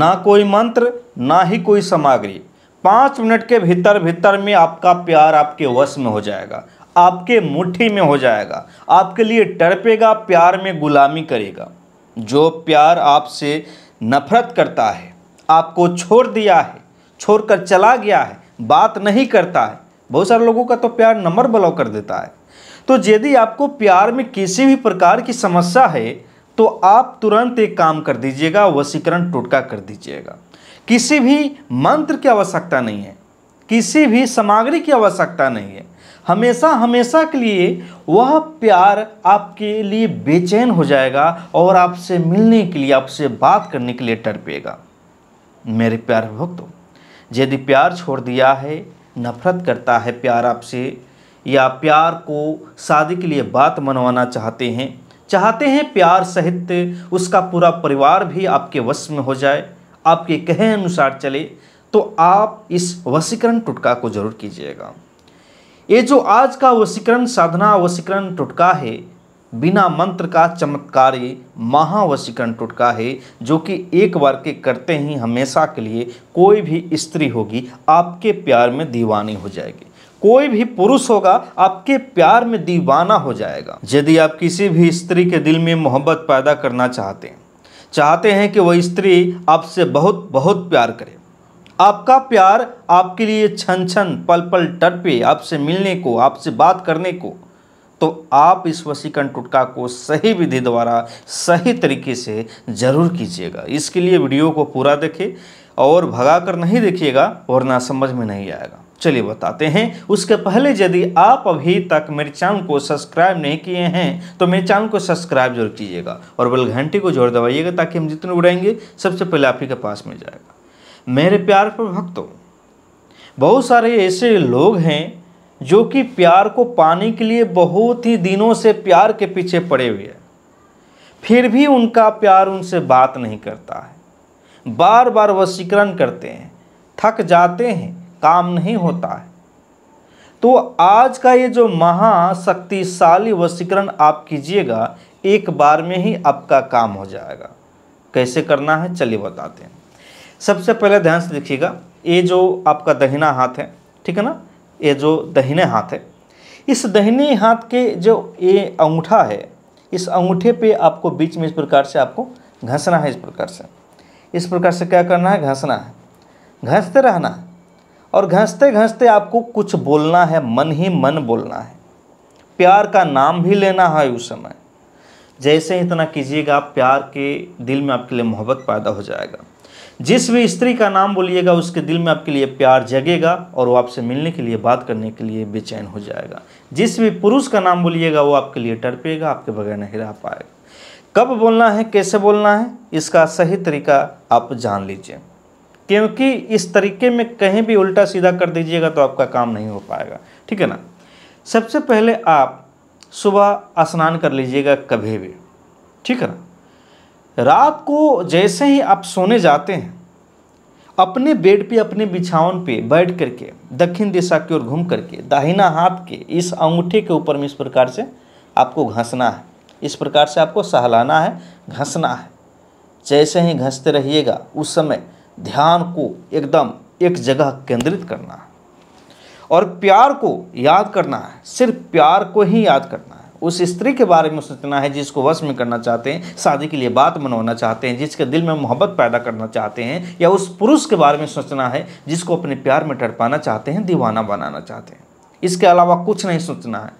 ना कोई मंत्र ना ही कोई सामग्री पाँच मिनट के भीतर भीतर में आपका प्यार आपके वश में हो जाएगा आपके मुट्ठी में हो जाएगा आपके लिए टड़पेगा प्यार में गुलामी करेगा जो प्यार आपसे नफरत करता है आपको छोड़ दिया है छोड़कर चला गया है बात नहीं करता है बहुत सारे लोगों का तो प्यार नंबर ब्लॉक कर देता है तो यदि आपको प्यार में किसी भी प्रकार की समस्या है तो आप तुरंत एक काम कर दीजिएगा वशीकरण टोटका कर दीजिएगा किसी भी मंत्र की आवश्यकता नहीं है किसी भी सामग्री की आवश्यकता नहीं है हमेशा हमेशा के लिए वह प्यार आपके लिए बेचैन हो जाएगा और आपसे मिलने के लिए आपसे बात करने के लिए टरपेगा मेरे प्यार भक्तों यदि प्यार छोड़ दिया है नफरत करता है प्यार आपसे या प्यार को शादी के लिए बात मनवाना चाहते हैं चाहते हैं प्यार सहित उसका पूरा परिवार भी आपके वश में हो जाए आपके कहे अनुसार चले तो आप इस वशीकरण टुटका को जरूर कीजिएगा ये जो आज का वशीकरण साधना वशीकरण टुटका है बिना मंत्र का चमत्कारी महावशीकरण टुटका है जो कि एक बार के करते ही हमेशा के लिए कोई भी स्त्री होगी आपके प्यार में दीवानी हो जाएगी कोई भी पुरुष होगा आपके प्यार में दीवाना हो जाएगा यदि आप किसी भी स्त्री के दिल में मोहब्बत पैदा करना चाहते हैं चाहते हैं कि वह स्त्री आपसे बहुत बहुत प्यार करे आपका प्यार आपके लिए छन छन पल पल टटपे आपसे मिलने को आपसे बात करने को तो आप इस वसीकरण टुटका को सही विधि द्वारा सही तरीके से ज़रूर कीजिएगा इसके लिए वीडियो को पूरा देखें और भगा कर नहीं देखिएगा वरना समझ में नहीं आएगा चलिए बताते हैं उसके पहले यदि आप अभी तक मेरे चैनल को सब्सक्राइब नहीं किए हैं तो मेरे चैनल को सब्सक्राइब जरूर कीजिएगा और बल घंटी को जोर दबाइएगा ताकि हम जितने उड़ाएंगे सबसे पहले आप ही के पास मिल जाएगा मेरे प्यार पर भक्तों बहुत सारे ऐसे लोग हैं जो कि प्यार को पाने के लिए बहुत ही दिनों से प्यार के पीछे पड़े हुए हैं फिर भी उनका प्यार उनसे बात नहीं करता है बार बार वसीकरण करते हैं थक जाते हैं काम नहीं होता है तो आज का ये जो महाशक्तिशाली वशीकरण आप कीजिएगा एक बार में ही आपका काम हो जाएगा कैसे करना है चलिए बताते हैं सबसे पहले ध्यान से देखिएगा ये जो आपका दहिना हाथ है ठीक है ना ये जो दहिने हाथ है इस दहिने हाथ के जो ये अंगूठा है इस अंगूठे पे आपको बीच में इस प्रकार से आपको घंसना है इस प्रकार से इस प्रकार से क्या करना है घसना है घसते रहना है और घंसते घंसते आपको कुछ बोलना है मन ही मन बोलना है प्यार का नाम भी लेना है उस समय जैसे इतना कीजिएगा आप प्यार के दिल में आपके लिए मोहब्बत पैदा हो जाएगा जिस भी स्त्री का नाम बोलिएगा उसके दिल में आपके लिए प्यार जगेगा और वो आपसे मिलने के लिए बात करने के लिए बेचैन हो जाएगा जिस भी पुरुष का नाम बोलिएगा वो आपके लिए टरपेगा आपके बगैर नहीं रह पाएगा कब बोलना है कैसे बोलना है इसका सही तरीका आप जान लीजिए क्योंकि इस तरीके में कहीं भी उल्टा सीधा कर दीजिएगा तो आपका काम नहीं हो पाएगा ठीक है ना सबसे पहले आप सुबह स्नान कर लीजिएगा कभी भी ठीक है ना रात को जैसे ही आप सोने जाते हैं अपने बेड पे अपने बिछावन पे बैठ करके दक्षिण दिशा की ओर घूम करके दाहिना हाथ के इस अंगूठे के ऊपर में इस प्रकार से आपको घंसना है इस प्रकार से आपको सहलाना है घंसना है जैसे ही घंसते रहिएगा उस समय ध्यान को एकदम एक जगह केंद्रित करना है और प्यार को याद करना है सिर्फ प्यार को ही याद करना है उस स्त्री के बारे में सोचना है जिसको वश में करना चाहते हैं शादी के लिए बात मनवाना चाहते हैं जिसके दिल में मोहब्बत पैदा करना चाहते हैं या उस पुरुष के बारे में सोचना है जिसको अपने प्यार में टड़पाना चाहते हैं दीवाना बनाना चाहते हैं इसके अलावा कुछ नहीं सोचना है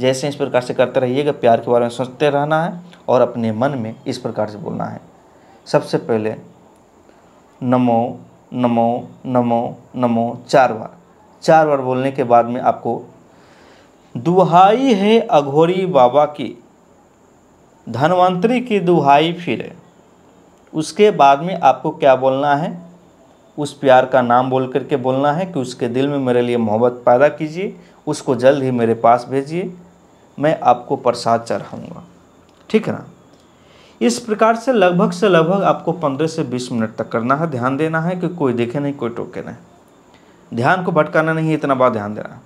जैसे इस प्रकार से करते रहिएगा प्यार के बारे में सोचते रहना है और अपने मन में इस प्रकार से बोलना है सबसे पहले नमो नमो नमो नमो चार बार चार बार बोलने के बाद में आपको दुहाई है अघोरी बाबा की धनवंतरी की दुहाई फिर उसके बाद में आपको क्या बोलना है उस प्यार का नाम बोल करके बोलना है कि उसके दिल में मेरे लिए मोहब्बत पैदा कीजिए उसको जल्द ही मेरे पास भेजिए मैं आपको प्रसाद चढ़ाऊँगा ठीक है ना इस प्रकार से लगभग से लगभग आपको 15 से 20 मिनट तक करना है ध्यान देना है कि कोई देखे नहीं कोई टोके नहीं ध्यान को भटकाना नहीं इतना बात ध्यान देना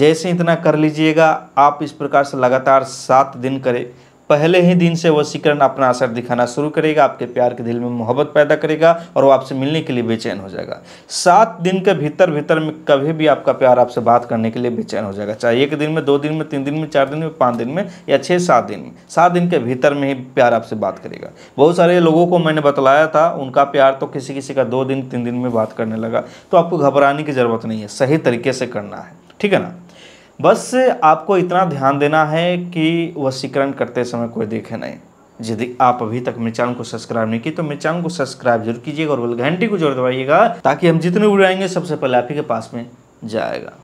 जैसे इतना कर लीजिएगा आप इस प्रकार से लगातार सात दिन करें पहले ही दिन से सिकरण अपना असर दिखाना शुरू करेगा आपके प्यार के दिल में मोहब्बत पैदा करेगा और वो आपसे मिलने के लिए बेचैन हो जाएगा सात दिन के भीतर भीतर में कभी भी आपका प्यार आपसे बात करने के लिए बेचैन हो जाएगा चाहे एक दिन में दो दिन में तीन दिन में चार दिन में पाँच दिन में या छः सात दिन में सात दिन के भीतर में ही प्यार आपसे बात करेगा बहुत सारे लोगों को मैंने बतलाया था उनका प्यार तो किसी किसी का दो दिन तीन दिन में बात करने लगा तो आपको घबराने की ज़रूरत नहीं है सही तरीके से करना है ठीक है ना बस आपको इतना ध्यान देना है कि वशीकरण करते समय कोई देखे नहीं यदि आप अभी तक मेरे चैनल को सब्सक्राइब नहीं की तो मेरे चैनल को सब्सक्राइब जरूर कीजिएगा और बेल घंटी को जरूर दबाइएगा ताकि हम जितने उड़ाएंगे सबसे पहले आप ही के पास में जाएगा